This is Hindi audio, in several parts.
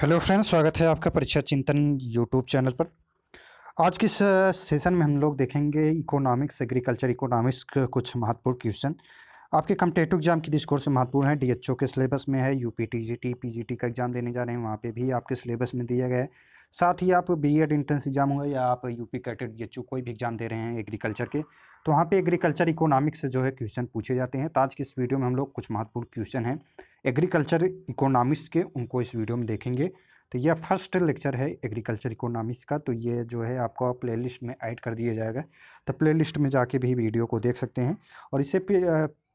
हेलो फ्रेंड्स स्वागत है आपका परीक्षा चिंतन यूट्यूब चैनल पर आज के सेशन में हम लोग देखेंगे इकोनॉमिक्स एग्रीकल्चर इकोनॉमिक्स कुछ महत्वपूर्ण क्वेश्चन आपके कम्पटेटिव एग्जाम की स्कोर से महत्वपूर्ण है डीएचओ के सिलेबस में है यूपी टीजीटी पीजीटी का एग्जाम देने जा रहे हैं वहाँ पे भी आपके सिलेबस में दिया गया है साथ ही आप बी एड इंट्रेंस एग्ज़ाम हुआ या आप यूपी कैटेड बी कोई भी एग्ज़ाम दे रहे हैं एग्रीकल्चर के तो वहाँ पे एग्रीकल्चर इकोनॉमिक्स से जो है क्वेश्चन पूछे जाते हैं तो आज की इस वीडियो में हम लोग कुछ महत्वपूर्ण क्वेश्चन हैं एग्रीकल्चर इकोनॉमिक्स के उनको इस वीडियो में देखेंगे तो यह फर्स्ट लेक्चर है एग्रीकल्चर इकोनॉमिक्स का तो ये जो है प्ले लिस्ट में ऐड कर दिया जाएगा तो लिस्ट में जाके भी वीडियो को देख सकते हैं और इसे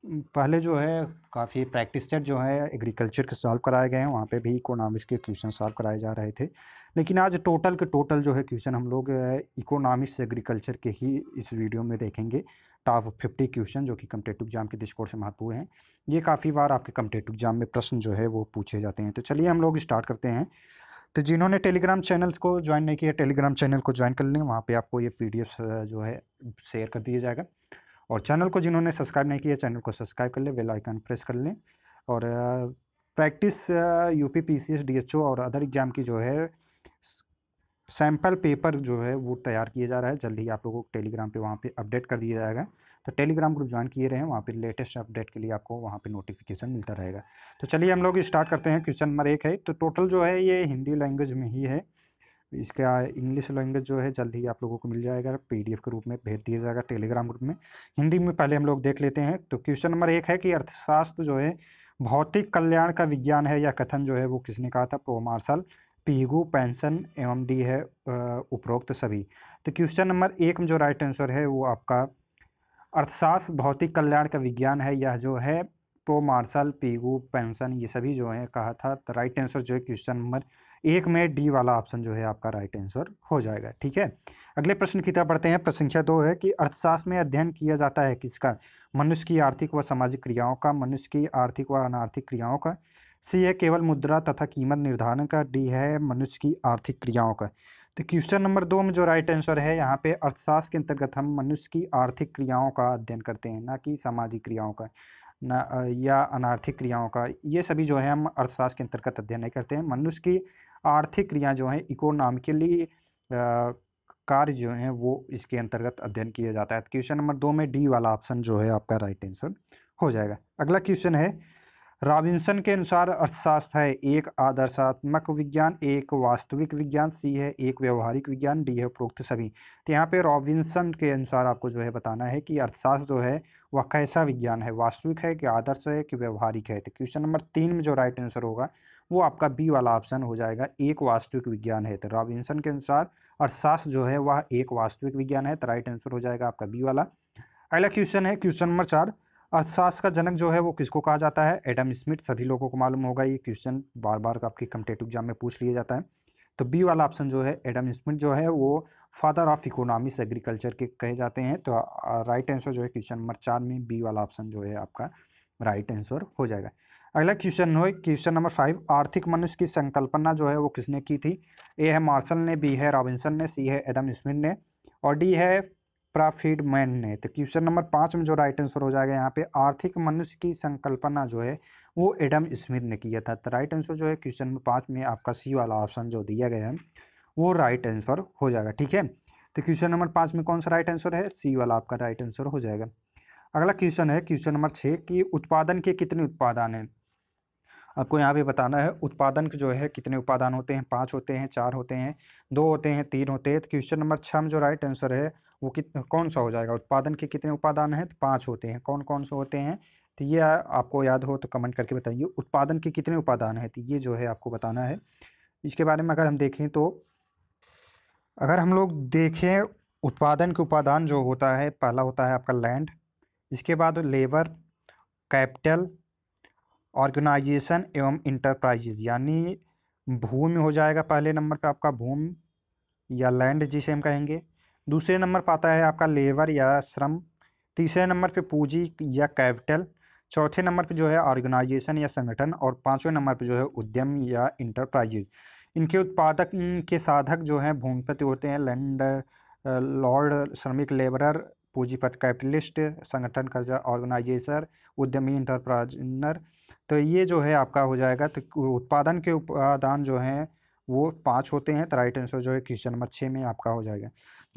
पहले जो है काफ़ी प्रैक्टिस सेट जो है एग्रीकल्चर के सॉल्व कराए गए हैं वहाँ पे भी इकोनॉमिक्स के क्वेश्चन सॉल्व कराए जा रहे थे लेकिन आज टोटल के टोटल जो है क्वेश्चन हम लोग इकोनॉमिक्स एग्रीकल्चर के ही इस वीडियो में देखेंगे टॉप फिफ्टी क्वेश्चन जो कि कम्पटेटिव एग्जाम के दृष्टिकोण से महत्वपूर्ण हैं ये काफ़ी बार आपके कम्पटेटिव एग्जाम में प्रश्न जो है वो पूछे जाते हैं तो चलिए हम लोग स्टार्ट करते हैं तो जिन्होंने टेलीग्राम चैनल को ज्वाइन नहीं किया टेलीग्राम चैनल को ज्वाइन कर लें वहाँ पर आपको ये पी जो है शेयर कर दिया जाएगा और चैनल को जिन्होंने सब्सक्राइब नहीं किया चैनल को सब्सक्राइब कर लें बेल आइकन प्रेस कर लें और practice U P P C S D H O और अदर एग्ज़ाम की जो है सैम्पल पेपर जो है वो तैयार किया जा रहा है जल्द ही आप लोगों को टेलीग्राम पे वहाँ पे अपडेट कर दिया जाएगा तो टेलीग्राम ग्रुप ज्वाइन किए रहें वहाँ पे लेटेस्ट अपडेट के लिए आपको वहाँ पे नोटिफिकेशन मिलता रहेगा तो चलिए हम लोग स्टार्ट करते हैं क्वेश्चन नंबर एक है तो टोटल जो है ये हिंदी लैंग्वेज में ही है इसका इंग्लिश लैंग्वेज जो है जल्द ही आप लोगों को मिल जाएगा पीडीएफ के रूप में भेज दिया जाएगा टेलीग्राम ग्रुप में हिंदी में पहले हम लोग देख लेते हैं तो क्वेश्चन नंबर एक है कि अर्थशास्त्र जो है भौतिक कल्याण का विज्ञान है या कथन जो है वो किसने कहा था प्रो मार्शल पीगू पेंशन एवं डी है उपरोक्त सभी तो क्वेश्चन नंबर एक में जो राइट आंसर है वो आपका अर्थशास्त्र भौतिक कल्याण का विज्ञान है यह जो है प्रो मार्शल पीगू पेंशन ये सभी जो है कहा था तो राइट आंसर जो है क्वेश्चन नंबर एक में डी वाला ऑप्शन जो है आपका राइट आंसर हो जाएगा ठीक है अगले प्रश्न की तरफ बढ़ते हैं प्रश्न संख्या दो है कि अर्थशास्त्र में अध्ययन किया जाता है किसका मनुष्य की आर्थिक व सामाजिक क्रियाओं का मनुष्य की आर्थिक व अनार्थिक क्रियाओं का सी है केवल मुद्रा तथा कीमत निर्धारण का डी है मनुष्य की आर्थिक क्रियाओं का तो क्वेश्चन नंबर दो में जो राइट आंसर है यहाँ पे अर्थशास्त्र के अंतर्गत हम मनुष्य की आर्थिक क्रियाओं का अध्ययन करते हैं ना कि सामाजिक क्रियाओं का ना या अनार्थिक क्रियाओं का ये सभी जो है हम अर्थशास्त्र के अंतर्गत अध्ययन नहीं करते हैं मनुष्य की आर्थिक क्रियाएँ जो हैं इकोनॉमिकली कार्य जो हैं वो इसके अंतर्गत अध्ययन किया जाता है क्वेश्चन नंबर दो में डी वाला ऑप्शन जो है आपका राइट आंसर हो जाएगा अगला क्वेश्चन है रॉबिन्सन के अनुसार अर्थशास्त्र है एक आदर्शात्मक विज्ञान एक वास्तविक विज्ञान सी है एक व्यवहारिक विज्ञान डी है उपरोक्त सभी तो यहाँ पे रॉबिन्सन के अनुसार आपको जो है बताना है कि अर्थशास्त्र जो है वह कैसा विज्ञान है वास्तविक है कि आदर्श है कि व्यवहारिक है तो क्वेश्चन नंबर तीन में जो राइट आंसर होगा वो आपका बी वाला ऑप्शन हो जाएगा एक वास्तविक विज्ञान है तो रॉबिन्सन के अनुसार अर्थशास्त्र जो है वह एक वास्तविक विज्ञान है तो राइट आंसर हो जाएगा आपका बी वाला अगला क्वेश्चन है क्वेश्चन नंबर चार अर्थशास्त्र का जनक जो है वो किसको कहा जाता है एडम स्मिथ सभी लोगों को मालूम होगा ये क्वेश्चन बार बार आपके कम्पिटेटिव एग्जाम में पूछ लिया जाता है तो बी वाला ऑप्शन जो है एडम स्मिथ जो है वो फादर ऑफ इकोनॉमिक्स एग्रीकल्चर के कहे जाते हैं तो राइट आंसर जो है क्वेश्चन नंबर चार में बी वाला ऑप्शन जो है आपका राइट आंसर हो जाएगा अगला क्वेश्चन है क्वेश्चन नंबर फाइव आर्थिक मनुष्य की संकल्पना जो है वो किसने की थी ए है मार्शल ने बी है रॉबिन्सन ने सी है एडम स्मिथ ने और डी है मैन ने तो क्वेश्चन नंबर पाँच में जो राइट आंसर हो जाएगा यहाँ पे आर्थिक मनुष्य की संकल्पना जो है वो एडम स्मिथ ने किया था तो राइट आंसर जो है क्वेश्चन नंबर पाँच में आपका सी वाला ऑप्शन जो दिया गया है वो राइट आंसर हो जाएगा ठीक है तो क्वेश्चन नंबर पाँच में कौन सा राइट आंसर है सी वाला आपका राइट आंसर हो जाएगा अगला क्वेश्चन है क्वेश्चन नंबर छः कि उत्पादन के कितने उत्पादन हैं आपको यहाँ पे बताना है उत्पादन जो है कितने उपादान होते हैं पाँच होते हैं चार होते हैं दो होते हैं तीन होते हैं तो क्वेश्चन नंबर छः में जो राइट आंसर है वो कित कौन सा हो जाएगा उत्पादन के कितने उपादान हैं तो पाँच होते हैं कौन कौन से होते हैं तो ये आपको याद हो तो कमेंट करके बताइए उत्पादन के कितने उपादान हैं तो ये जो है आपको बताना है इसके बारे में अगर हम देखें तो अगर हम लोग देखें उत्पादन के उपादान जो होता है पहला होता है आपका लैंड इसके बाद लेबर कैपिटल ऑर्गेनाइजेशन एवं इंटरप्राइजेज यानी भूमि हो जाएगा पहले नंबर पे आपका भूमि या लैंड जिसे हम कहेंगे दूसरे नंबर पर आता है आपका लेबर या श्रम तीसरे नंबर पे पूंजी या कैपिटल चौथे नंबर पे जो है ऑर्गेनाइजेशन या संगठन और पाँचवें नंबर पे जो है उद्यम या इंटरप्राइजेज इनके उत्पादक के साधक जो हैं भूमिपति होते हैं लैंड लॉर्ड श्रमिक लेबरर पूंजीपति कैपिटलिस्ट संगठन कर्जा ऑर्गेनाइजेशन उद्यमी इंटरप्राइजनर तो ये जो है आपका हो जाएगा तो उत्पादन के उपादान जो हैं वो पाँच होते हैं तो राइट आंसर जो है क्वेश्चन नंबर छः में आपका हो जाएगा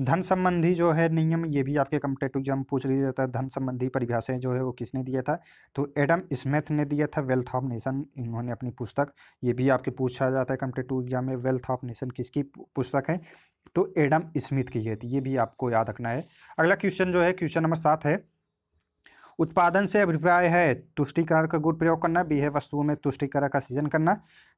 धन संबंधी जो है नियम ये भी आपके कम्पिटेटिव एग्जाम पूछ लिया जाता है धन संबंधी परिभाषाएं जो है वो किसने दिया था तो एडम स्मिथ ने दिया था वेल्थ ऑफ नेशन इन्होंने अपनी पुस्तक ये भी आपके पूछा जाता है कम्पिटेटिव एग्जाम में वेल्थ ऑफ नेशन किसकी पुस्तक है तो एडम स्मिथ की है तो ये भी आपको याद रखना है अगला क्वेश्चन जो है क्वेश्चन नंबर सात है उत्पादन से अभिप्राय है तुष्टिकरण का गुण प्रयोग करना बी है वस्तुओं में तुष्टिकरण का सृजन करना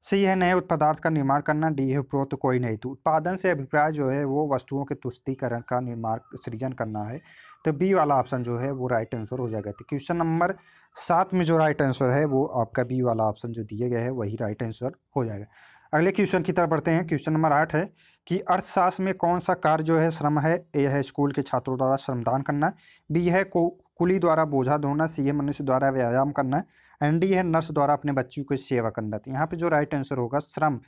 सी है नए उत्पदार्थ का निर्माण करना डी है उपरोक्त तो कोई नहीं तो उत्पादन से अभिप्राय जो है वो वस्तुओं के तुष्टिकरण का निर्माण सृजन करना है तो बी वाला ऑप्शन जो है वो राइट आंसर हो जाएगा तो क्वेश्चन नंबर सात में जो राइट आंसर है वो आपका बी वाला ऑप्शन जो दिया गया है वही राइट आंसर हो जाएगा अगले क्वेश्चन की तरफ बढ़ते हैं क्वेश्चन नंबर आठ है कि अर्थशास्त्र में कौन सा कार्य जो है श्रम है ए है स्कूल के छात्रों द्वारा श्रमदान करना बी है को कुली द्वारा बोझा धोना सी है मनुष्य द्वारा व्यायाम करना एंड डी है नर्स द्वारा अपने बच्चों की सेवा करना तो यहाँ पे जो राइट आंसर होगा श्रम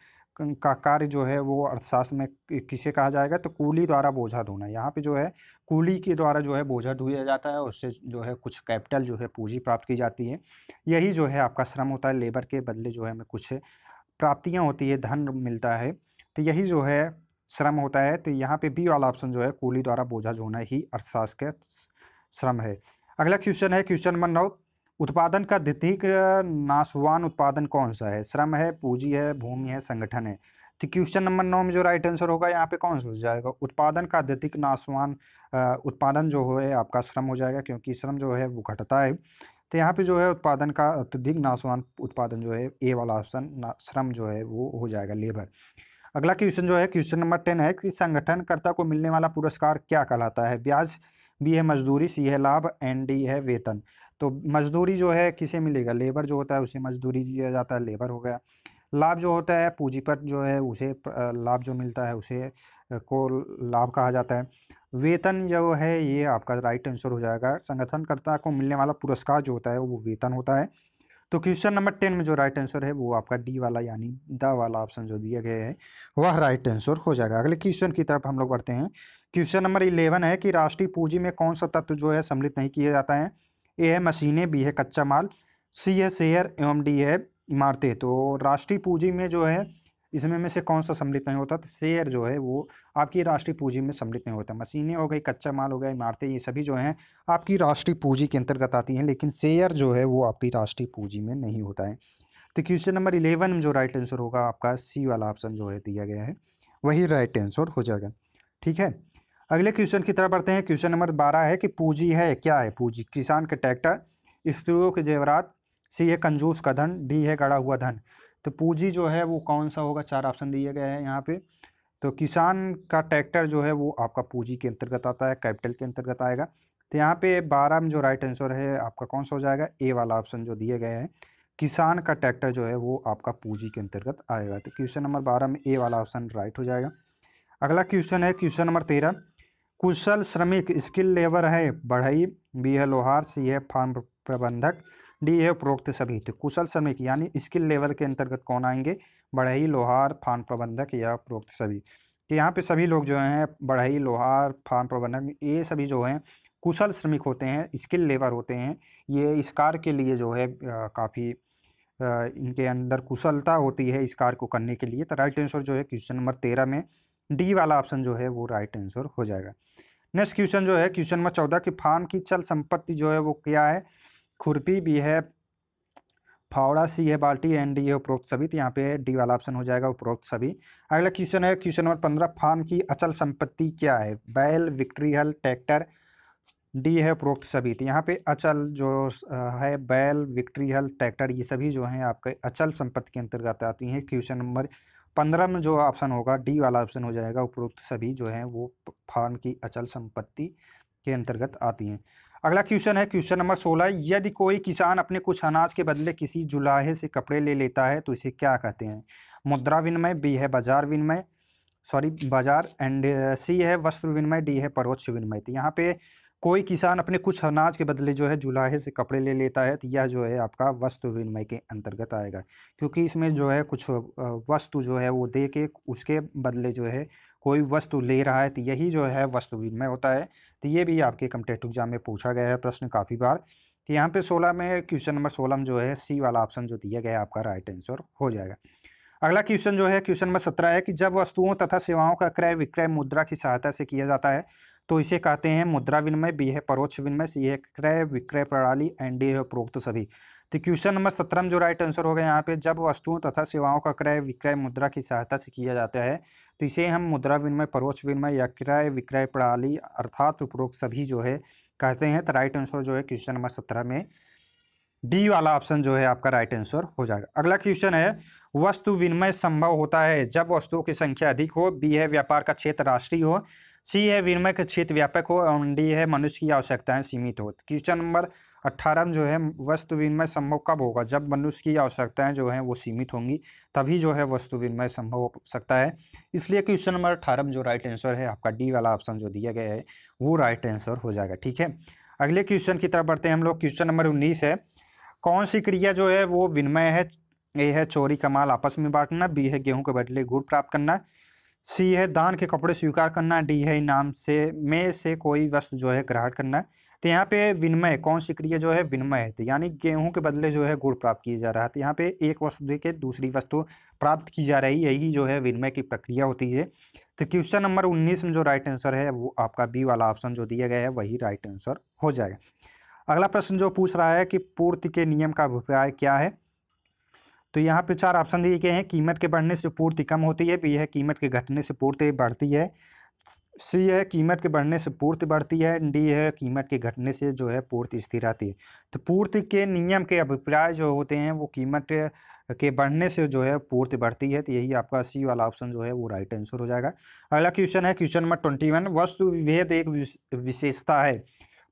का कार्य जो है वो अर्थशास्त्र में किसे कहा जाएगा तो कूली द्वारा बोझा धोना यहाँ पे जो है कूली के द्वारा जो है बोझा धोया जाता है उससे जो है कुछ कैपिटल जो है पूंजी प्राप्त की जाती है यही जो है आपका श्रम होता है लेबर के बदले जो है हमें कुछ प्राप्तियाँ होती है धन मिलता है तो यही जो है श्रम होता है तो यहाँ पे बी वाला ऑप्शन जो है कूली द्वारा बोझा धोना ही अर्थशास्त्र का श्रम है अगला क्वेश्चन है क्वेश्चन नंबर नौ उत्पादन का द्वितीय नाशवान उत्पादन कौन सा है श्रम है पूंजी है भूमि है संगठन है तो क्वेश्चन नंबर नौ में जो राइट आंसर होगा यहाँ पे कौन सा हो जाएगा उत्पादन का अत्यधिक नाशवान उत्पादन जो है आपका श्रम हो जाएगा क्योंकि श्रम जो है वो घटता है तो यहाँ पे जो है उत्पादन का अत्यधिक नाशवान उत्पादन जो है ए वाला ऑप्शन श्रम जो है वो हो जाएगा लेबर अगला क्वेश्चन जो है क्वेश्चन नंबर टेन है कि संगठनकर्ता को मिलने वाला पुरस्कार क्या कहलाता है ब्याज बी है मजदूरी सी है लाभ एंड डी है वेतन तो मजदूरी जो है किसे मिलेगा लेबर जो होता है उसे मजदूरी दिया जाता है लेबर हो गया लाभ जो होता है पूंजीपत जो है उसे लाभ जो मिलता है उसे को लाभ कहा जाता है वेतन जो है ये आपका राइट आंसर हो जाएगा संगठनकर्ता को मिलने वाला पुरस्कार जो होता है वो वेतन होता है तो क्वेश्चन नंबर टेन में जो राइट आंसर है वो आपका डी वाला यानी द वाला ऑप्शन जो दिया गया है वह राइट आंसर हो जाएगा अगले क्वेश्चन की तरफ हम लोग बढ़ते हैं क्वेश्चन नंबर इलेवन है कि राष्ट्रीय पूंजी में कौन सा तत्व जो है सम्मिलित नहीं किया जाता है ए है मशीनें बी है कच्चा माल सी है शेयर एवं डी है इमारतें तो राष्ट्रीय पूंजी में जो है इसमें में से कौन सा सम्मिलित नहीं होता तो शेयर जो है वो आपकी राष्ट्रीय पूंजी में सम्मिलित नहीं होता मशीनें हो गई कच्चा माल हो गया इमारतें ये सभी जो हैं आपकी राष्ट्रीय पूंजी के अंतर्गत आती हैं लेकिन शेयर जो है वो आपकी राष्ट्रीय पूंजी में नहीं होता है तो क्वेश्चन नंबर इलेवन में जो राइट आंसर होगा आपका सी वाला ऑप्शन जो है दिया गया है वही राइट आंसर हो जाएगा ठीक है अगले क्वेश्चन की तरफ बढ़ते हैं क्वेश्चन नंबर बारह है कि पूंजी है क्या है पूंजी किसान के ट्रैक्टर स्त्रियों के जेवरात सी है कंजूस का धन डी है गड़ा हुआ धन तो पूंजी जो है वो कौन सा होगा चार ऑप्शन दिए गए हैं यहाँ पे तो किसान का ट्रैक्टर जो है वो आपका पूंजी के अंतर्गत आता है कैपिटल के अंतर्गत आएगा तो यहाँ पे बारह में जो राइट आंसर है आपका कौन सा हो जाएगा ए वाला ऑप्शन जो दिए गए हैं किसान का ट्रैक्टर जो है वो आपका पूंजी के अंतर्गत आएगा तो क्वेश्चन नंबर बारह में ए वाला ऑप्शन राइट हो जाएगा अगला क्वेश्चन है क्वेश्चन नंबर तेरह कुशल श्रमिक स्किल लेबर है बढ़ई बी है लोहार सी है फार्म प्रबंधक डी है उपरोक्त सभी तो कुशल श्रमिक यानी स्किल लेवल के अंतर्गत कौन आएंगे बढ़ई लोहार फार्म प्रबंधक या उपरोक्त सभी तो यहाँ पे सभी लोग जो हैं बढ़ई लोहार फार्म प्रबंधक ये सभी जो हैं कुशल श्रमिक होते हैं स्किल लेबर होते हैं ये इस कार्य के लिए जो है काफ़ी इनके अंदर कुशलता होती है इस कार्य को करने के लिए तो राइट आंसर जो है क्वेश्चन नंबर तेरह में डी वाला ऑप्शन जो है वो राइट आंसर हो जाएगा नेक्स्ट क्वेश्चन जो है क्वेश्चन नंबर चौदह की फार्म की चल संपत्ति जो है वो क्या है खुरपी भी है फावड़ा सी है बाल्टी एंड डी है उपरोक्त सभी तो यहाँ पे डी वाला ऑप्शन हो जाएगा उपरोक्त सभी अगला क्वेश्चन है क्वेश्चन नंबर पंद्रह फार्म की अचल संपत्ति क्या है बैल विक्ट्री हल ट्रैक्टर डी है उपरोक्त सभी तो यहाँ पे अचल जो है बैल विक्ट्री हल ट्रैक्टर ये सभी जो हैं आपके अचल संपत्ति के अंतर्गत आती हैं क्वेश्चन नंबर पंद्रह में जो ऑप्शन होगा डी वाला ऑप्शन हो जाएगा उपरोक्त सभी जो हैं वो फॉर्म की अचल संपत्ति के अंतर्गत आती हैं अगला क्वेश्चन है क्वेश्चन नंबर सोलह यदि कोई किसान अपने कुछ अनाज के बदले किसी जुलाहे से कपड़े ले लेता है तो इसे क्या कहते हैं मुद्रा विनिमय बी है बाजार विनिमय सॉरी बाजार एंड सी है वस्त्र विनिमय डी है परोक्ष विनिमय तो यहाँ पे कोई किसान अपने कुछ अनाज के बदले जो है जुलाहे से कपड़े ले लेता है तो यह जो है आपका वस्तु विनिमय के अंतर्गत आएगा क्योंकि इसमें जो है कुछ वस्तु जो है वो दे के उसके बदले जो है कोई वस्तु ले रहा है तो यही जो है वस्तु विनिमय होता है तो ये भी आपके कम्पिटेटिव एग्जाम में पूछा गया है प्रश्न काफ़ी बार तो यहाँ पे सोलह में क्वेश्चन नंबर सोलह में जो है सी वाला ऑप्शन जो दिया गया है आपका राइट आंसर हो जाएगा अगला क्वेश्चन जो है क्वेश्चन नंबर सत्रह है कि जब वस्तुओं तथा सेवाओं का क्रय विक्रय मुद्रा की सहायता से किया जाता है तो इसे कहते हैं मुद्रा विनिमय बी है परोक्ष विनिमय सी है क्रय विक्रय प्रणाली एंड डी है उपरोक्त सभी तो क्वेश्चन नंबर सत्रह में जो राइट आंसर होगा यहाँ पे जब वस्तुओं तथा सेवाओं का क्रय विक्रय मुद्रा की सहायता से किया जाता है तो इसे हम मुद्रा विनिमय परोक्ष विनिमय या क्रय विक्रय प्रणाली अर्थात उपरोक्त सभी जो है कहते हैं तो राइट आंसर जो है क्वेश्चन नंबर सत्रह में डी वाला ऑप्शन जो है आपका राइट आंसर हो जाएगा अगला क्वेश्चन है वस्तु विनिमय संभव होता है जब वस्तुओं की संख्या अधिक हो बी है व्यापार का क्षेत्र राष्ट्रीय हो सी है विनिमय का क्षेत्र व्यापक हो और डी है मनुष्य की आवश्यकताएं सीमित हो क्वेश्चन नंबर अट्ठारह जो है वस्तु विनिमय संभव कब होगा जब मनुष्य की आवश्यकताएं जो हैं वो सीमित होंगी तभी जो है वस्तु विनिमय संभव हो सकता है इसलिए क्वेश्चन नंबर अट्ठारह में जो राइट आंसर है आपका डी वाला ऑप्शन जो दिया गया है वो राइट आंसर हो जाएगा ठीक है अगले क्वेश्चन की तरफ बढ़ते हैं हम लोग क्वेश्चन नंबर उन्नीस है कौन सी क्रिया जो है वो विनिमय है ए है चोरी का माल आपस में बांटना बी है गेहूं के बदले गुड़ प्राप्त करना सी है दान के कपड़े स्वीकार करना डी है इनाम से में से कोई वस्तु जो है ग्रहण करना तो यहाँ पे विनिमय कौन सी क्रिया जो है विनिमय है तो यानी गेहूं के बदले जो है गुड़ प्राप्त किया जा रहा है तो यहाँ पे एक वस्तु के दूसरी वस्तु प्राप्त की जा रही यही जो है विनिमय की प्रक्रिया होती है तो क्वेश्चन नंबर उन्नीस में जो राइट आंसर है वो आपका बी वाला ऑप्शन जो दिया गया है वही राइट आंसर हो जाएगा अगला प्रश्न जो पूछ रहा है कि पूर्ति के नियम का अभिप्राय क्या है तो यहाँ पे चार ऑप्शन दिए गए हैं कीमत के बढ़ने से पूर्ति कम होती है बी है कीमत के घटने से पूर्ति बढ़ती है सी है कीमत के बढ़ने से पूर्ति बढ़ती है डी है कीमत के घटने से जो है पूर्ति स्थिर आती है तो पूर्ति के नियम के अभिप्राय जो होते हैं वो कीमत के बढ़ने से जो है पूर्ति बढ़ती है तो यही आपका सी वाला ऑप्शन जो है वो राइट आंसर हो जाएगा अगला क्वेश्चन है क्वेश्चन नंबर ट्वेंटी वन वस्तु विभेद एक विशेषता है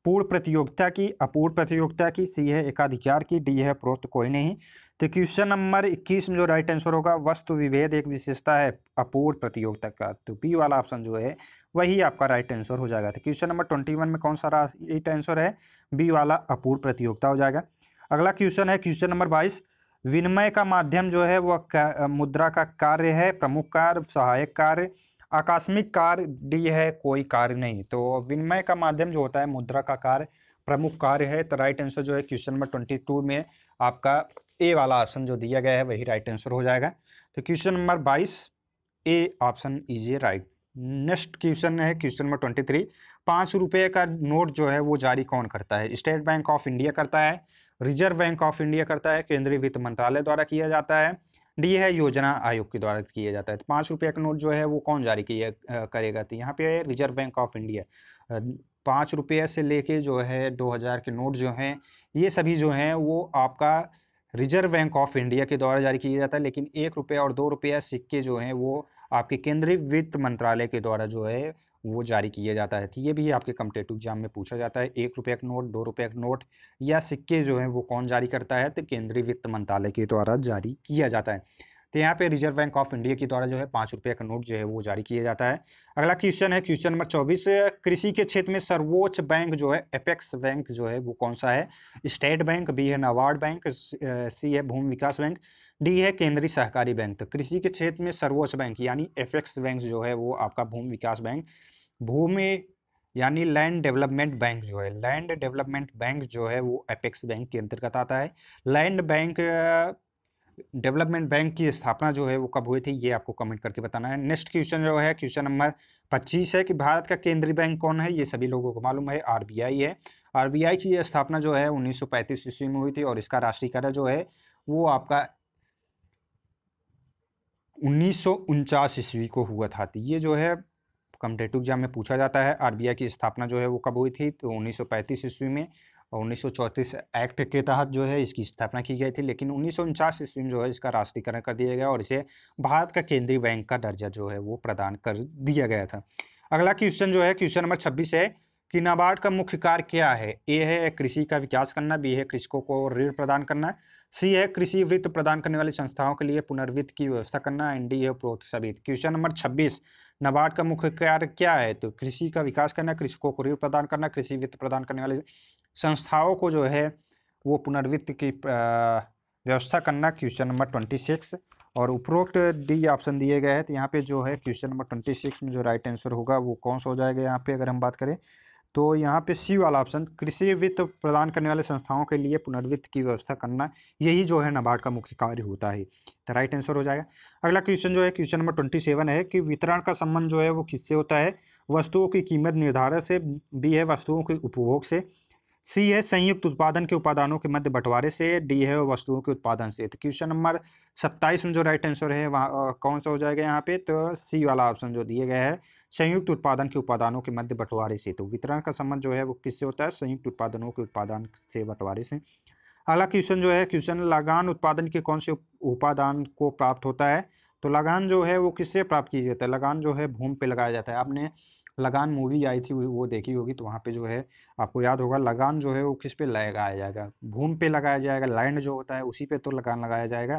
पूर्व प्रतियोगिता की अपूर्व प्रतियोगिता की सी है एकाधिकार की डी है प्रोक्त कोई नहीं तो क्वेश्चन नंबर इक्कीस में जो राइट आंसर होगा वस्तु विभेद एक विशेषता है अपूर्ण प्रतियोगिता का तो बी वाला ऑप्शन जो है वही आपका राइट आंसर हो जाएगा तो क्वेश्चन नंबर ट्वेंटी वन में कौन सा राइट आंसर है बी वाला अपूर्ण प्रतियोगिता हो जाएगा अगला क्वेश्चन है क्वेश्चन नंबर बाईस विनिमय का माध्यम जो है वह मुद्रा का कार्य है प्रमुख कार्य सहायक कार्य आकस्मिक कार्य डी है कोई कार्य नहीं तो विनिमय का माध्यम जो होता है मुद्रा का कार्य प्रमुख कार्य है तो राइट आंसर जो है क्वेश्चन नंबर ट्वेंटी टू में आपका ए वाला ऑप्शन जो दिया गया है वही राइट आंसर हो जाएगा तो क्वेश्चन नंबर बाईस A option is A right next question है क्वेश्चन नंबर ट्वेंटी थ्री पाँच रुपये का नोट जो है वो जारी कौन करता है स्टेट बैंक ऑफ इंडिया करता है रिजर्व बैंक ऑफ इंडिया करता है केंद्रीय वित्त मंत्रालय द्वारा किया जाता है डी है योजना आयोग के द्वारा किया जाता है तो पाँच रुपये का नोट जो है वो कौन जारी किया करेगा तो यहाँ पे रिजर्व बैंक ऑफ इंडिया पाँच रुपये से लेके जो है दो हज़ार के नोट जो हैं ये सभी जो हैं वो आपका रिजर्व बैंक ऑफ इंडिया के द्वारा जारी किया जाता है लेकिन एक रुपया और दो रुपया सिक्के जो हैं वो आपके केंद्रीय वित्त मंत्रालय के द्वारा जो है वो जारी किया जाता है तो ये भी आपके कम्पिटेटिव एग्जाम में पूछा जाता है एक रुपये का नोट दो रुपये का नोट या सिक्के जो हैं वो कौन जारी करता है तो केंद्रीय वित्त मंत्रालय के द्वारा जारी किया जाता है तो यहाँ पे रिजर्व बैंक ऑफ इंडिया के द्वारा जो है पाँच रुपये का नोट जो है वो जारी किया जाता है अगला क्वेश्चन है क्वेश्चन नंबर चौबीस कृषि के क्षेत्र में सर्वोच्च बैंक जो है एपेक्स बैंक जो है वो कौन सा है स्टेट बैंक बी है नाबार्ड बैंक सी है भूमि विकास बैंक डी है केंद्रीय सहकारी बैंक तो कृषि के क्षेत्र में सर्वोच्च बैंक यानी एपेक्स बैंक जो है वो आपका भूमि विकास बैंक भूमि यानी लैंड डेवलपमेंट बैंक जो है लैंड डेवलपमेंट बैंक जो है वो एपेक्स बैंक के अंतर्गत आता है लैंड बैंक डेवलपमेंट बैंक की स्थापना जो है वो कब हुई थी ये आपको कमेंट करके बताना है नेक्स्ट क्वेश्चन जो है क्वेश्चन नंबर पच्चीस है कि भारत का केंद्रीय बैंक कौन है ये सभी लोगों को मालूम है आरबीआई है आरबीआई की स्थापना जो है 1935 ईस्वी में हुई थी और इसका राष्ट्रीयकरण जो है वो आपका उन्नीस ईस्वी को हुआ था तो ये जो है कम्पिटेटिव एग्जाम में पूछा जाता है आरबीआई की स्थापना जो है वो कब हुई थी तो 1935 ईस्वी में और उन्नीस एक्ट के तहत जो है इसकी स्थापना की गई थी लेकिन उन्नीस ईस्वी में जो है इसका राष्ट्रीयकरण कर दिया गया और इसे भारत का केंद्रीय बैंक का दर्जा जो है वो प्रदान कर दिया गया था अगला क्वेश्चन जो है क्वेश्चन नंबर छब्बीस है कि नाबार्ड का मुख्य कार्य क्या है ए है कृषि का विकास करना बी है कृषकों को ऋण प्रदान करना सी है कृषि वित्त प्रदान करने वाली संस्थाओं के लिए पुनर्वित्त की व्यवस्था करना एंड डी है प्रोत्साहित क्वेश्चन नंबर छब्बीस नाबार्ड का मुख्य कार्य क्या है तो कृषि का विकास करना कृषकों को ऋण प्रदान करना कृषि वित्त प्रदान करने वाली संस्थाओं को जो है वो पुनर्वित्त की व्यवस्था करना क्वेश्चन नंबर ट्वेंटी सिक्स और उपरोक्त डी ऑप्शन दिए गए हैं तो यहाँ पे जो है क्वेश्चन नंबर ट्वेंटी सिक्स में जो राइट आंसर होगा वो कौन सा हो जाएगा यहाँ पे अगर हम बात करें तो यहाँ पे सी वाला ऑप्शन कृषि वित्त प्रदान करने वाले संस्थाओं के लिए पुनर्वित्त की व्यवस्था करना यही जो है नबार्ड का मुख्य कार्य होता है तो राइट आंसर हो जाएगा अगला क्वेश्चन जो है क्वेश्चन नंबर ट्वेंटी सेवन है कि वितरण का संबंध जो है वो किससे होता है वस्तुओं की कीमत निर्धारण से भी है वस्तुओं के उपभोग से सी है संयुक्त उत्पादन के उपादानों के मध्य बंटवारे से डी है वस्तुओं के उत्पादन से तो क्वेश्चन नंबर सत्ताईस में जो राइट आंसर है वहाँ कौन सा हो जाएगा यहाँ पे तो सी वाला ऑप्शन जो दिए गया है संयुक्त उत्पादन के उपादानों के मध्य बंटवारे से तो वितरण का संबंध जो है वो किससे होता है संयुक्त उत्पादनों के उत्पादन से बंटवारे से अगला क्वेश्चन जो है क्वेश्चन लगान उत्पादन के कौन से उपादान को प्राप्त होता है तो लगान जो है वो किससे प्राप्त किया जाता है लगान जो है भूमि पे लगाया जाता है आपने लगान मूवी आई थी वो देखी होगी तो वहाँ पे जो है आपको याद होगा लगान जो है वो किस पे लगाया जाएगा भूम पे लगाया जाएगा लैंड जो होता है उसी पे तो लगान लगाया जाएगा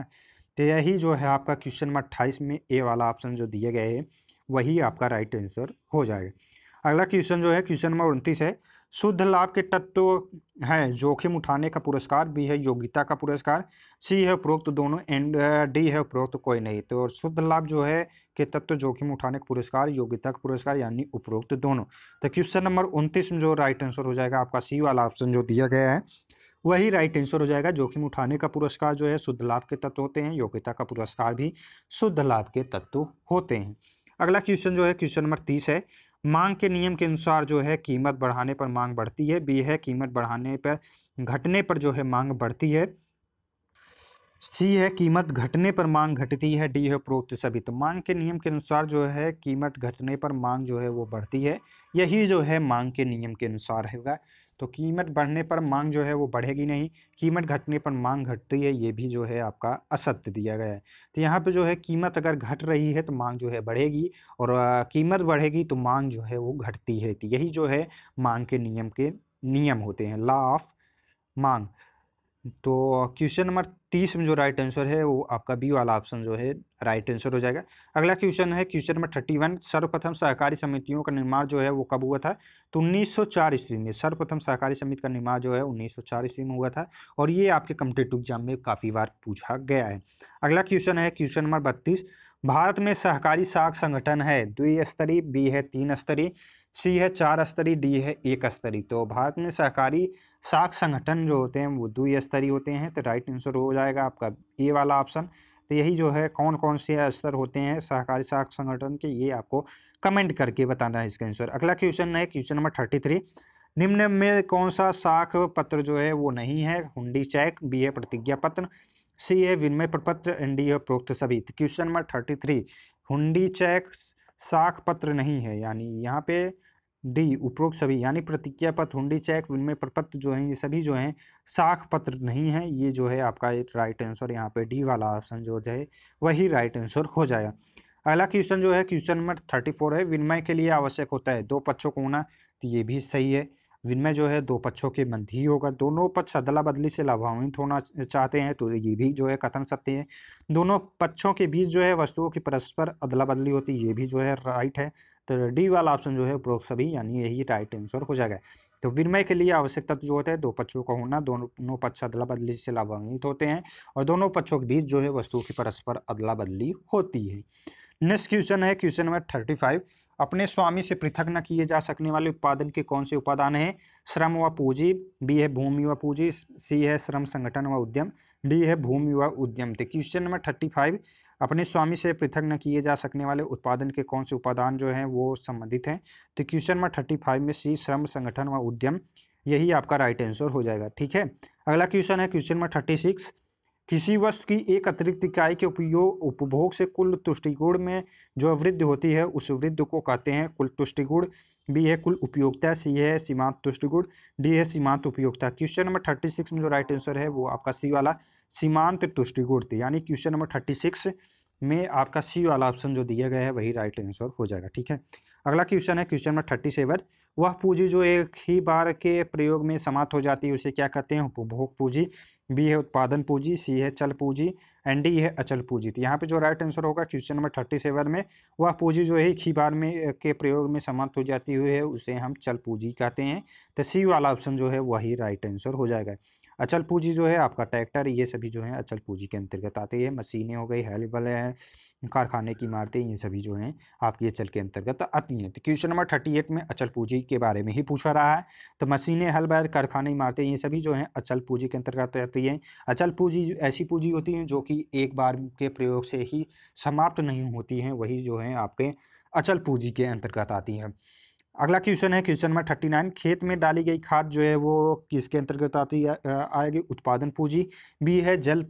तो यही जो है आपका क्वेश्चन नंबर अट्ठाईस में ए वाला ऑप्शन जो दिए गए है वही आपका राइट आंसर हो जाएगा अगला क्वेश्चन जो है क्वेश्चन नंबर उनतीस है शुद्ध लाभ के तत्व हैं जोखिम उठाने का पुरस्कार बी है योग्यता का पुरस्कार सी है उपरोक्त दोनों एंड डी है उपरोक्त कोई नहीं तो और शुद्ध लाभ जो है के तत्व जोखिम उठाने का पुरस्कार योग्यता का पुरस्कार यानी उपरोक्त दोनों तो क्वेश्चन नंबर उनतीस में जो राइट आंसर हो जाएगा आपका सी वाला ऑप्शन जो दिया गया है वही राइट आंसर हो जाएगा जोखिम उठाने का पुरस्कार जो है शुद्ध लाभ के तत्व होते हैं योग्यता का पुरस्कार भी शुद्ध लाभ के तत्व होते हैं अगला क्वेश्चन जो है क्वेश्चन नंबर तीस है मांग के नियम के अनुसार जो है कीमत बढ़ाने पर मांग बढ़ती है बी है कीमत बढ़ाने पर घटने पर जो है मांग बढ़ती है सी है कीमत घटने पर मांग घटती है डी है उपरोक्त सभी तो मांग के नियम के अनुसार जो है कीमत घटने पर मांग जो है वो बढ़ती है यही जो है मांग के नियम के अनुसार होगा तो कीमत बढ़ने पर मांग जो है वो बढ़ेगी नहीं कीमत घटने पर मांग घटती है ये भी जो है आपका असत्य दिया गया है तो यहाँ पे जो है कीमत अगर घट रही है तो मांग जो है बढ़ेगी और कीमत बढ़ेगी तो मांग जो है वो घटती है तो यही जो है मांग के नियम के नियम होते हैं लॉ ऑफ मांग तो क्वेश्चन नंबर तीस में जो राइट आंसर है वो आपका बी वाला ऑप्शन जो है राइट आंसर हो जाएगा अगला क्वेश्चन है क्वेश्चन नंबर थर्टी वन सर्वप्रथम सहकारी समितियों का निर्माण जो है वो कब हुआ था तो 1904 ईस्वी में सर्वप्रथम सहकारी समिति का निर्माण जो है 1904 ईस्वी में हुआ था और ये आपके कम्पिटेटिव एग्जाम में काफ़ी बार पूछा गया है अगला क्वेश्चन है क्वेश्चन नंबर बत्तीस भारत में सहकारी साख संगठन है द्वि स्तरीय बी है तीन स्तरीय सी है चार स्तरीय डी है एक स्तरीय तो भारत में सहकारी साख संगठन जो होते हैं वो द्वि स्तरीय होते हैं तो राइट आंसर हो जाएगा आपका ए वाला ऑप्शन तो यही जो है कौन कौन से स्तर होते हैं सहकारी साख संगठन के ये आपको कमेंट करके बताना है इसका आंसर अगला क्वेश्चन है क्वेश्चन नंबर थर्टी थ्री निम्न में कौन सा साख पत्र जो है वो नहीं है हुंडी चेक बी है प्रतिज्ञा पत्र सी है विनिमय प्रपत्र एन डी है प्रोक्त सभी क्वेश्चन नंबर थर्टी थ्री हुंडी चेक साख पत्र नहीं है यानी यहाँ पे डी उपरोक्त सभी यानी प्रतिज्ञा पत्र हुंडी चेक विनिमय प्रपत्र जो है ये सभी जो हैं साख पत्र नहीं है ये जो है आपका राइट आंसर यहाँ पे डी वाला ऑप्शन जो है वही राइट आंसर हो जाएगा अगला क्वेश्चन जो है क्वेश्चन नंबर थर्टी फोर है विनिमय के लिए आवश्यक होता है दो पक्षों को होना तो ये भी सही है विनिमय जो है दो पक्षों के मध्य ही होगा दोनों पक्ष अदला बदली से लाभान्वित होना चाहते हैं तो ये भी जो है कथन सत्य है दोनों पक्षों के बीच जो है वस्तुओं की परस्पर अदला बदली होती है ये भी जो है राइट है तो डी वाला ऑप्शन जो है उपरोक्त सभी यानी यही राइट आंसर हो जाएगा तो विनिमय के लिए आवश्यकता जो होता है दो पक्षों का होना दोनों पक्ष अदला बदली से लाभान्वित होते हैं और दोनों पक्षों के बीच जो है वस्तुओं की परस्पर अदला बदली होती है नेक्स्ट क्वेश्चन है क्वेश्चन नंबर थर्टी फाइव अपने स्वामी से पृथक न किए जा सकने वाले उत्पादन के कौन से उपादान हैं श्रम व पूंजी बी है भूमि व पूंजी सी है श्रम संगठन व उद्यम डी है भूमि व उद्यम तो क्वेश्चन नंबर थर्टी फाइव अपने स्वामी से पृथक न किए जा सकने वाले उत्पादन के कौन से उपादान जो हैं वो संबंधित हैं तो क्वेश्चन नंबर थर्टी फाइव में सी श्रम संगठन व उद्यम यही आपका राइट आंसर हो जाएगा ठीक है अगला क्वेश्चन है क्वेश्चन नंबर थर्टी सिक्स किसी वस्तु की एक अतिरिक्त इकाई के उपयोग उपभोग से कुल तुष्टिगुण में जो वृद्धि होती है उस वृद्धि को कहते हैं कुल तुष्टिगुण बी है कुल उपयोगिता सी है सीमांत तुष्टिगुण डी है सीमांत उपयोगिता क्वेश्चन नंबर थर्टी सिक्स में जो राइट आंसर है वो आपका सी वाला सीमांत तुष्टिगुण थी तो यानी क्वेश्चन नंबर थर्टी सिक्स में आपका सी वाला ऑप्शन जो दिया गया है वही राइट आंसर हो जाएगा ठीक है अगला क्वेश्चन है क्वेश्चन नंबर थर्टी सेवन वह पूंजी जो एक ही बार के प्रयोग में समाप्त हो जाती है उसे क्या कहते हैं उपभोग पूंजी बी है उत्पादन पूंजी सी है चल पूंजी एंड डी है अचल पूंजी तो यहाँ पे जो राइट आंसर होगा क्वेश्चन नंबर थर्टी सेवन में वह पूंजी जो है ही बार में के प्रयोग में समाप्त हो जाती हुई है उसे हम चल पूंजी कहते हैं तो सी वाला ऑप्शन जो है वही राइट आंसर हो जाएगा अचल पूंजी जो है आपका ट्रैक्टर ये सभी जो है अचल पूंजी के अंतर्गत आती है मशीनें हो गई वाले हैं कारखाने की इमारतें ये सभी जो हैं आपकी अचल के अंतर्गत आती हैं तो क्वेश्चन नंबर थर्टी एट में अचल पूंजी के बारे में ही पूछा रहा है तो मशीनें हल बैर कारखाने इमारतें ये सभी जो हैं अचल पूंजी के अंतर्गत आती हैं अचल पूंजी ऐसी पूंजी होती हैं जो कि एक बार के प्रयोग से ही समाप्त नहीं होती हैं वही जो हैं आपके अचल पूंजी के अंतर्गत आती हैं अगला क्वेश्चन है क्वेश्चन नंबर थर्टी नाइन खेत में डाली गई खाद जो है वो किसके अंतर्गत आती है आएगी उत्पादन पूंजी बी है जल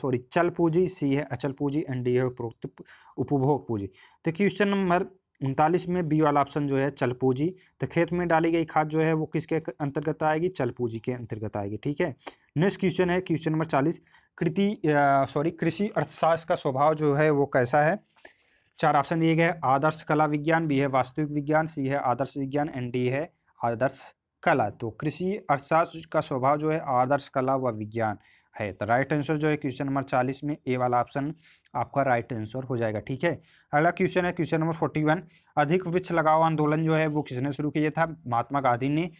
सॉरी चल पूंजी सी है अचल पूंजी एंड डी है उपरोक्त उपभोग पूंजी तो क्वेश्चन नंबर उनतालीस में बी वाला ऑप्शन जो है चल पूंजी तो खेत में डाली गई खाद जो है वो किसके अंतर्गत आएगी चल पूंजी के अंतर्गत आएगी ठीक है नेक्स्ट क्वेश्चन है क्वेश्चन नंबर चालीस कृति सॉरी कृषि अर्थशास्त्र का स्वभाव जो है वो कैसा है चार ऑप्शन दिए गए आदर्श कला विज्ञान बी है वास्तविक विज्ञान सी है आदर्श विज्ञान एंड डी है आदर्श कला तो कृषि अर्थशास्त्र का स्वभाव जो है आदर्श कला व विज्ञान है तो राइट आंसर जो है क्वेश्चन नंबर चालीस में ए वाला ऑप्शन आपका राइट आंसर हो जाएगा ठीक है अगला क्वेश्चन है क्वेश्चन नंबर फोर्टी वन अधिक वृक्ष लगाओ आंदोलन जो है वो किसने शुरू किया था महात्मा गांधी ने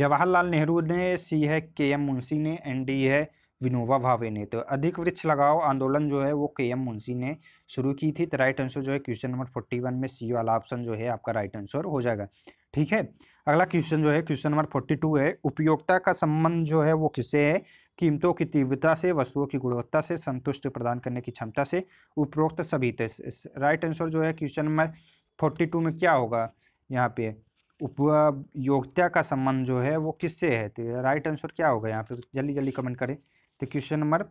जवाहरलाल नेहरू ने सी है के एम मुंशी ने एंड डी है विनोबा भावे ने तो अधिक वृक्ष लगाओ आंदोलन जो है वो के एम मुंशी ने शुरू की थी तो राइट आंसर जो है क्वेश्चन नंबर फोर्टी वन में सी वाला ऑप्शन जो है आपका राइट आंसर हो जाएगा ठीक है अगला क्वेश्चन जो है क्वेश्चन नंबर फोर्टी टू है उपयोगिता का संबंध जो है वो किससे है कीमतों की तीव्रता से वस्तुओं की गुणवत्ता से संतुष्ट प्रदान करने की क्षमता से उपरोक्त सभी राइट तो आंसर जो है क्वेश्चन नंबर फोर्टी टू में क्या होगा यहाँ पे उपयोगिता का संबंध जो है वो किससे है तो राइट आंसर क्या होगा यहाँ पे जल्दी जल्दी कमेंट करें तो क्वेश्चन नंबर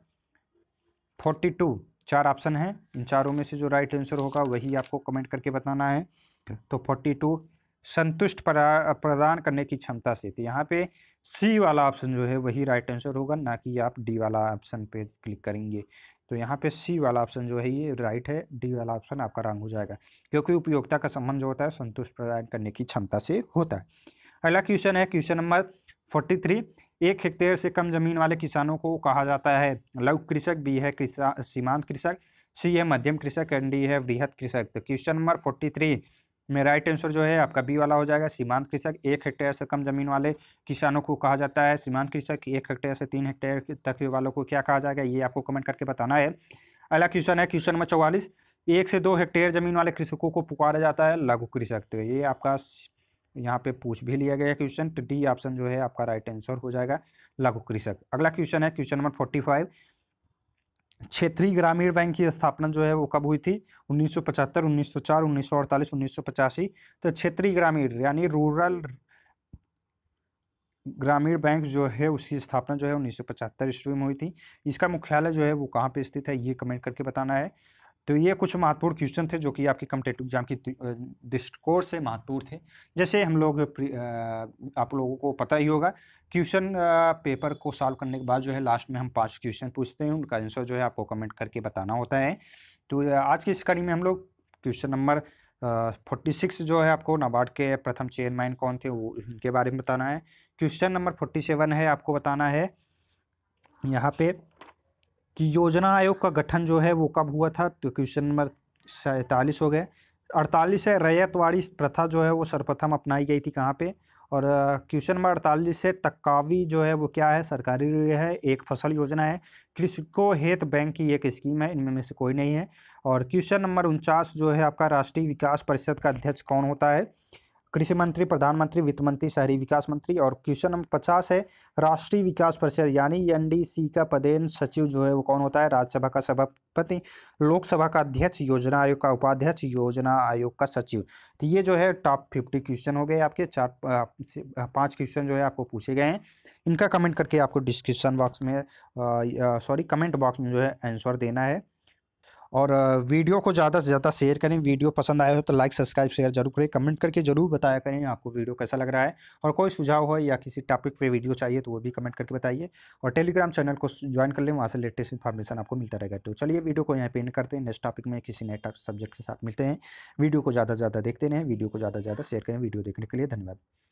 फोर्टी टू चार ऑप्शन है इन चारों में से जो राइट आंसर होगा वही आपको कमेंट करके बताना है तो फोर्टी टू संतुष्ट प्रदान करने की क्षमता से तो यहाँ पे सी वाला ऑप्शन जो है वही राइट आंसर होगा ना कि आप डी वाला ऑप्शन पे क्लिक करेंगे तो यहाँ पे सी वाला ऑप्शन जो है ये राइट है डी वाला ऑप्शन आपका रंग हो जाएगा क्योंकि उपयोगिता का संबंध जो होता है संतुष्ट प्रदान करने की क्षमता से होता है अगला क्वेश्चन है क्वेश्चन नंबर फोर्टी थ्री एक हेक्टेयर से कम जमीन वाले किसानों को कहा जाता है लघु कृषक बी है सीमांत कृषक सी है मध्यम कृषक एंड डी है वृहद कृषक तो क्वेश्चन नंबर फोर्टी थ्री में राइट आंसर जो है आपका बी वाला हो जाएगा सीमांत कृषक एक हेक्टेयर से कम जमीन वाले किसानों को कहा जाता है सीमांत कृषक एक हेक्टेयर से तीन हेक्टेयर तक वालों को क्या कहा जाएगा ये आपको कमेंट करके बताना है अगला क्वेश्चन है क्वेश्चन नंबर चौवालीस एक से दो हेक्टेयर जमीन वाले कृषकों को पुकारा जाता है लघु कृषक तो ये आपका यहाँ पे पूछ भी लिया गया क्वेश्चन तो डी ऑप्शन जो है आपका राइट आंसर हो जाएगा लघु कृषक अगला क्वेश्चन है क्वेश्चन नंबर फोर्टी फाइव क्षेत्रीय ग्रामीण बैंक की स्थापना जो है वो कब हुई थी 1975, 1904, 1948, 1985 तो क्षेत्रीय ग्रामीण यानी रूरल ग्रामीण बैंक जो है उसकी स्थापना जो है 1975 ईस्वी में हुई थी इसका मुख्यालय जो है वो कहाँ पे स्थित है ये कमेंट करके बताना है तो ये कुछ महत्वपूर्ण क्वेश्चन थे जो कि आपके कम्पिटेटिव एग्जाम की दृष्टिकोण से महत्वपूर्ण थे जैसे हम लोग आप लोगों को पता ही होगा क्वेश्चन पेपर को सॉल्व करने के बाद जो है लास्ट में हम पांच क्वेश्चन पूछते हैं उनका आंसर जो है आपको कमेंट करके बताना होता है तो आज की इस कड़ी में हम लोग क्वेश्चन नंबर फोर्टी सिक्स जो है आपको नाबार्ड के प्रथम चेयरमैन कौन थे वो उनके बारे में बताना है क्वेश्चन नंबर फोर्टी सेवन है आपको बताना है यहाँ पे कि योजना आयोग का गठन जो है वो कब हुआ था तो क्वेश्चन नंबर सैतालीस हो गए अड़तालीस है रैयतवाड़ी प्रथा जो है वो सर्वप्रथम अपनाई गई थी कहाँ पे और क्वेश्चन नंबर अड़तालीस है तकावी जो है वो क्या है सरकारी है एक फसल योजना है कृषकों हित बैंक की एक स्कीम है इनमें में से कोई नहीं है और क्वेश्चन नंबर उनचास जो है आपका राष्ट्रीय विकास परिषद का अध्यक्ष कौन होता है कृषि मंत्री प्रधानमंत्री वित्त मंत्री शहरी विकास मंत्री और क्वेश्चन नंबर पचास है राष्ट्रीय विकास परिषद यानी एनडीसी का पदेन सचिव जो है वो कौन होता है राज्यसभा का सभापति लोकसभा का अध्यक्ष योजना आयोग का उपाध्यक्ष योजना आयोग का सचिव तो ये जो है टॉप फिफ्टी क्वेश्चन हो गए आपके चार पाँच क्वेश्चन जो है आपको पूछे गए हैं इनका कमेंट करके आपको डिस्क्रिप्शन बॉक्स में सॉरी कमेंट बॉक्स में जो है आंसर देना है और वीडियो को ज़्यादा से ज़्यादा शेयर करें वीडियो पसंद आया हो तो लाइक सब्सक्राइब शेयर जरूर करें कमेंट करके जरूर बताया करें आपको वीडियो कैसा लग रहा है और कोई सुझाव हो या किसी टॉपिक पे वीडियो चाहिए तो वो भी कमेंट करके बताइए और टेलीग्राम चैनल को ज्वाइन कर लें वहाँ से लेटेस्ट इन्फॉर्मेशन आपको मिलता रहेगा तो चलिए वीडियो को यहाँ पे इन करते हैं नेक्स्ट टॉपिक में किसी नए सब्जेक्ट के साथ मिलते हैं वीडियो को ज़्यादा से ज़्यादा देखते रहें वीडियो को ज़्यादा से ज़्यादा शेयर करें वीडियो देखने के लिए धन्यवाद